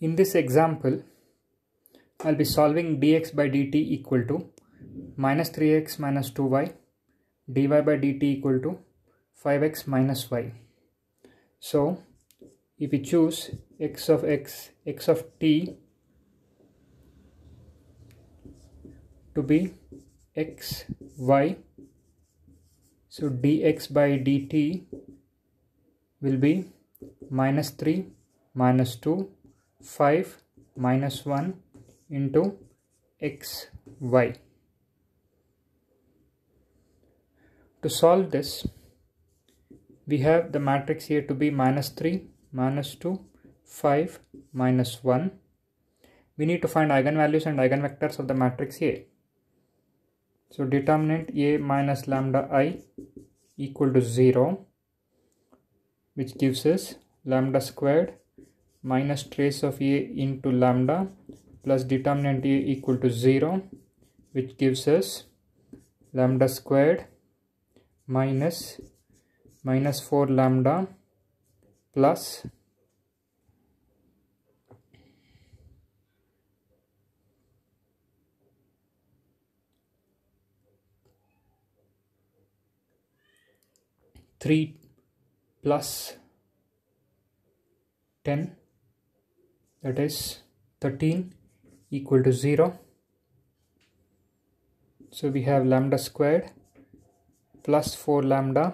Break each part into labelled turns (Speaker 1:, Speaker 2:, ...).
Speaker 1: In this example, I'll be solving dx by dt equal to minus 3x minus 2y, dy by dt equal to 5x minus y. So, if we choose x of x, x of t to be x, y, so dx by dt will be minus 3 minus 2 5 minus 1 into x y. To solve this, we have the matrix here to be minus 3, minus 2, 5, minus 1. We need to find eigenvalues and eigenvectors of the matrix A. So determinant A minus lambda i equal to 0 which gives us lambda squared minus trace of A into lambda plus determinant A equal to 0 which gives us lambda squared minus minus 4 lambda plus three plus ten that is 13 equal to 0 so we have lambda squared plus 4 lambda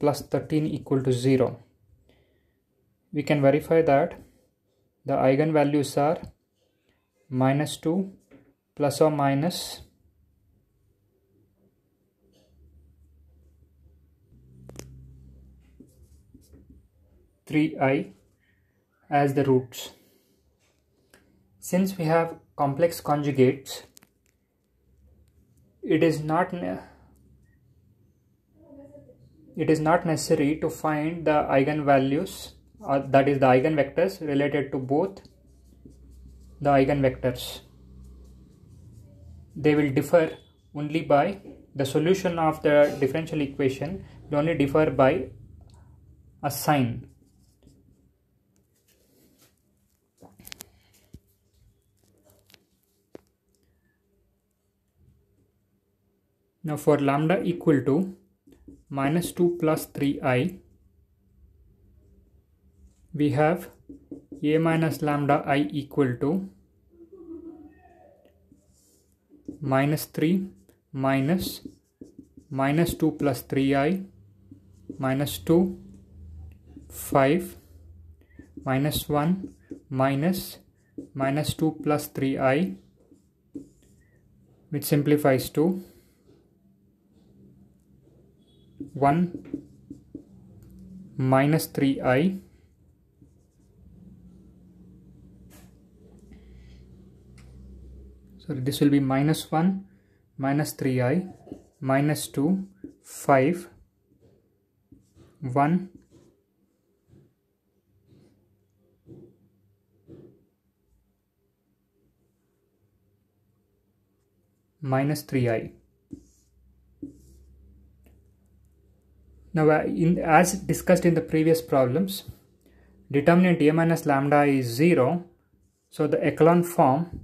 Speaker 1: plus 13 equal to 0 we can verify that the eigenvalues are minus 2 plus or minus 3i as the roots. Since we have complex conjugates, it is not it is not necessary to find the eigenvalues uh, that is the eigenvectors related to both the eigenvectors. They will differ only by the solution of the differential equation They only differ by a sign Now for lambda equal to minus 2 plus 3i, we have a minus lambda i equal to minus 3 minus minus 2 plus 3i minus 2 5 minus 1 minus minus 2 plus 3i which simplifies to 1 minus 3i sorry this will be minus 1 minus 3i minus 2 5 1 minus 3i Now, uh, in, as discussed in the previous problems, determinant A minus lambda is 0. So, the echelon form,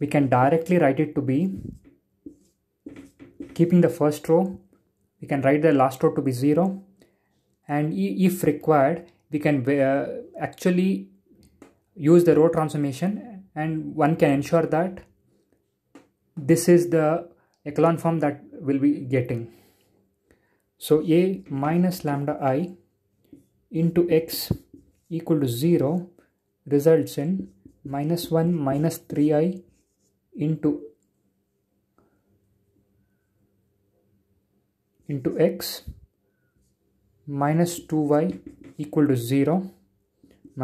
Speaker 1: we can directly write it to be, keeping the first row, we can write the last row to be 0. And if required, we can uh, actually use the row transformation and one can ensure that this is the echelon form that will be getting. So a minus lambda i into x equal to 0 results in minus 1 minus 3i into into x minus 2y equal to 0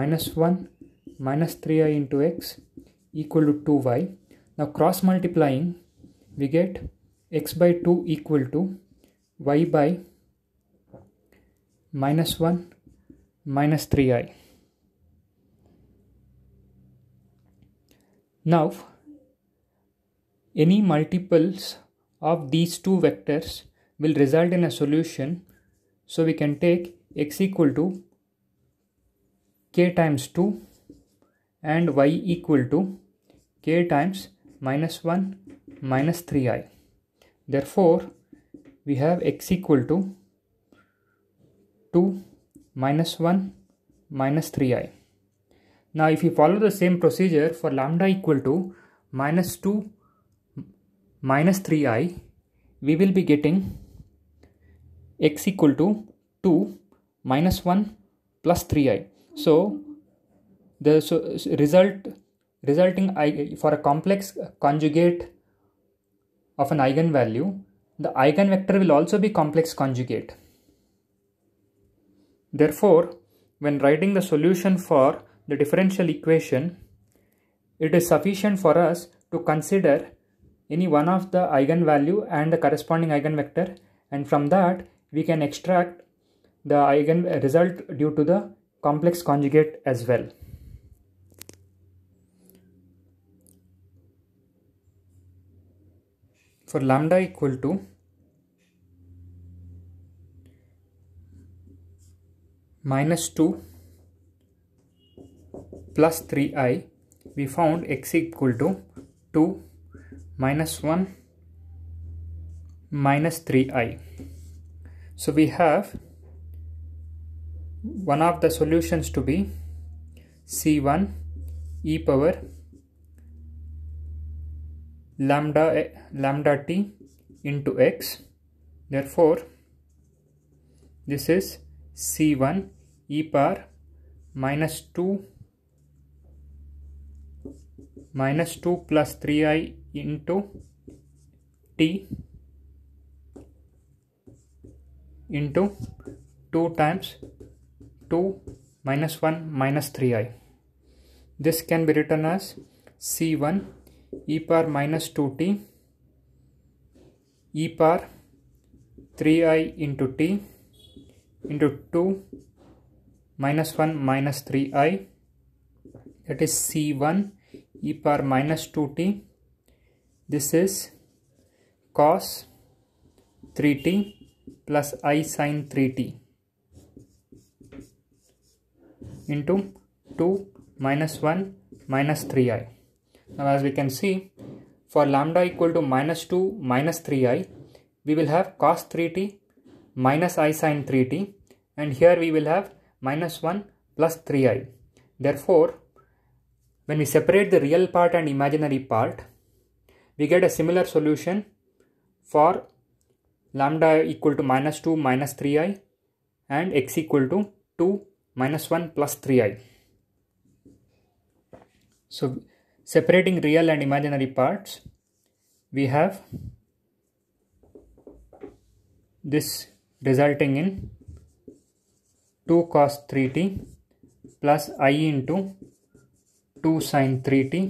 Speaker 1: minus 1 minus 3i into x equal to 2y now cross multiplying we get x by 2 equal to y by minus 1 minus 3i. Now, any multiples of these two vectors will result in a solution. So we can take x equal to k times 2 and y equal to k times minus 1 minus 3i. Therefore, we have x equal to 2 minus 1 minus 3i. Now if you follow the same procedure for lambda equal to minus 2 minus 3i we will be getting x equal to 2 minus 1 plus 3i. So the so, result resulting I, for a complex conjugate of an eigenvalue the eigenvector will also be complex conjugate. Therefore, when writing the solution for the differential equation, it is sufficient for us to consider any one of the eigenvalue and the corresponding eigenvector and from that we can extract the eigen uh, result due to the complex conjugate as well. For lambda equal to minus 2 plus 3i we found x equal to 2 minus 1 minus 3i so we have one of the solutions to be c1 e power lambda lambda t into x therefore this is c1 e power minus 2 minus 2 plus 3i into t into 2 times 2 minus 1 minus 3i. This can be written as C1 e power minus 2t e power 3i into t into 2 minus 1 minus 3i that is c1 e power minus 2t this is cos 3t plus i sine 3t into 2 minus 1 minus 3i. Now as we can see for lambda equal to minus 2 minus 3i we will have cos 3t minus i sine 3t and here we will have minus 1 plus 3i. Therefore, when we separate the real part and imaginary part, we get a similar solution for lambda equal to minus 2 minus 3i and x equal to 2 minus 1 plus 3i. So, separating real and imaginary parts, we have this resulting in 2 cos 3t plus i into 2 sin 3t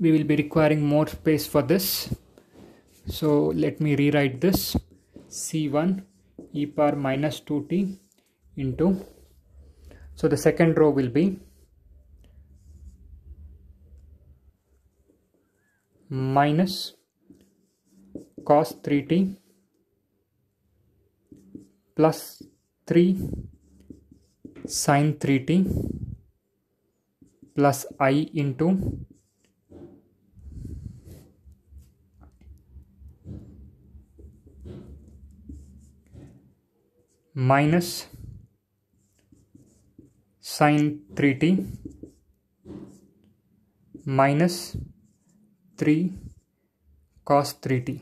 Speaker 1: we will be requiring more space for this so let me rewrite this c1 e power minus 2t into so the second row will be minus cos three t plus three sine three t plus i into minus sine three t minus 3 cos 3t.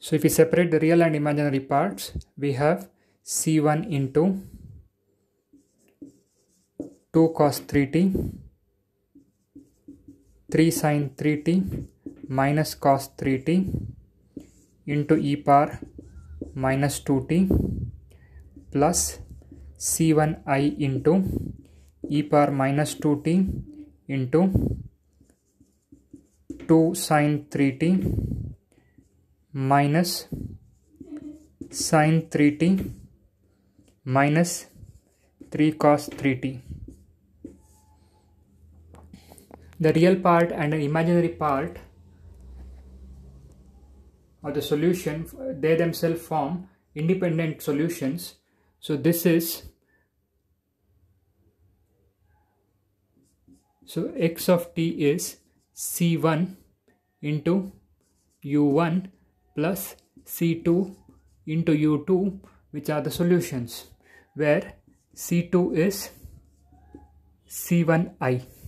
Speaker 1: So if we separate the real and imaginary parts, we have c1 into 2 cos 3t 3 sin 3t minus cos 3t into e power minus 2t plus c1i into e power minus 2t into 2 sine 3t minus sine 3t minus 3 cos 3t the real part and the imaginary part of the solution they themselves form independent solutions so this is so x of t is c1 into u1 plus c2 into u2 which are the solutions where c2 is c1i